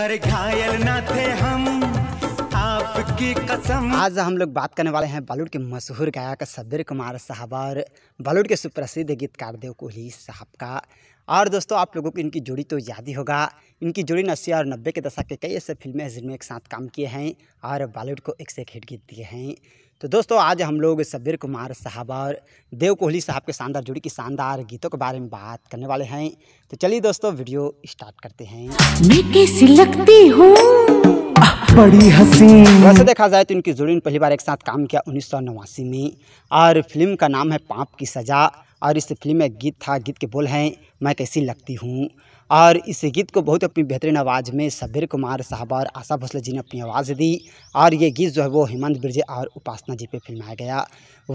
अरे घायल ना थे हम आपकी कसम आज हम लोग बात करने वाले हैं बॉलीवुड के मशहूर गायक सब्बीर कुमार साहब और बॉलीवुड के सुप्रसिद्ध गीतकार देव कोहली साहब का और दोस्तों आप लोगों को इनकी जोड़ी तो याद ही होगा इनकी जोड़ी अस्सी और नब्बे के दशक के कई ऐसे फिल्में जिनमें एक साथ काम किए हैं और बॉलीवुड को एक से एक हिट गीत दिए हैं तो दोस्तों आज हम लोग सब्बीर कुमार साहब और देव कोहली साहब के शानदार जुड़ी की शानदार गीतों के बारे में बात करने वाले हैं तो चलिए दोस्तों वीडियो स्टार्ट करते हैं लगती बड़ी हसीन वैसे देखा जाए तो इनकी जुड़ी ने पहली बार एक साथ काम किया उन्नीस में और फिल्म का नाम है पाप की सजा और इस फिल्म में गीत था गीत के बोल हैं मैं कैसी लगती हूँ और इस गीत को बहुत अपनी बेहतरीन आवाज़ में सबीर कुमार साहब और आशा भोसले जी ने अपनी आवाज़ दी और ये गीत जो है वो हेमंत बिरजे और उपासना जी पे फिल्माया गया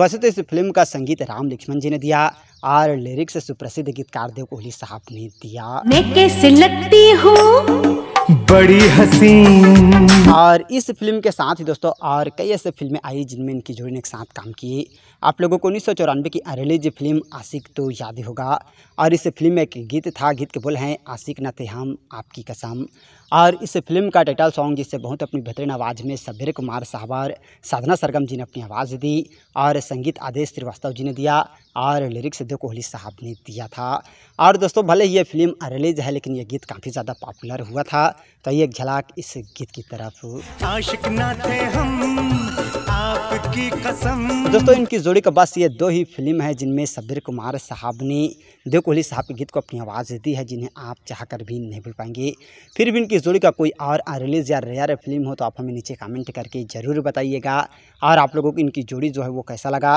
वैसे तो इस फिल्म का संगीत राम लक्ष्मण जी ने दिया और लिरिक्स सुप्रसिद्ध गीतकार देव कोहली साहब ने दिया मैं कैसे लगती हूँ बड़ी हसीन और इस फिल्म के साथ ही दोस्तों और कई ऐसे फिल्में आई जिनमें इनकी जोड़ी ने एक साथ काम किए आप लोगों को उन्नीस की अरेलीज फिल्म आशिक तो याद होगा और इस फिल्म में एक गीत था गीत के बोल हैं आशिक न थे हम आपकी कसम और इस फिल्म का टाइटल सॉन्ग जिसे बहुत अपनी बेहतरीन आवाज़ में सभ्य कुमार साहबार साधना सरगम जी ने अपनी आवाज़ दी और संगीत आदेश श्रीवास्तव जी ने दिया और लिरिक्स सिद्धू कोहली साहब ने दिया था और दोस्तों भले ही ये फिल्म रिलीज है लेकिन ये गीत काफ़ी ज़्यादा पॉपुलर हुआ था तो ये झलाक इस गीत की तरफ आशिक ना थे हम आपकी कसम दोस्तों इनकी जोड़ी का बस ये दो ही फिल्म है जिनमें सब्बीर कुमार साहब ने देव कोहली साहब के गीत को अपनी आवाज़ दी है जिन्हें आप चाह कर भी नहीं भूल पाएंगे फिर भी इनकी जोड़ी का कोई और रिलीज़ या रेयर फिल्म हो तो आप हमें नीचे कमेंट करके ज़रूर बताइएगा और आप लोगों को इनकी जोड़ी जो है वो कैसा लगा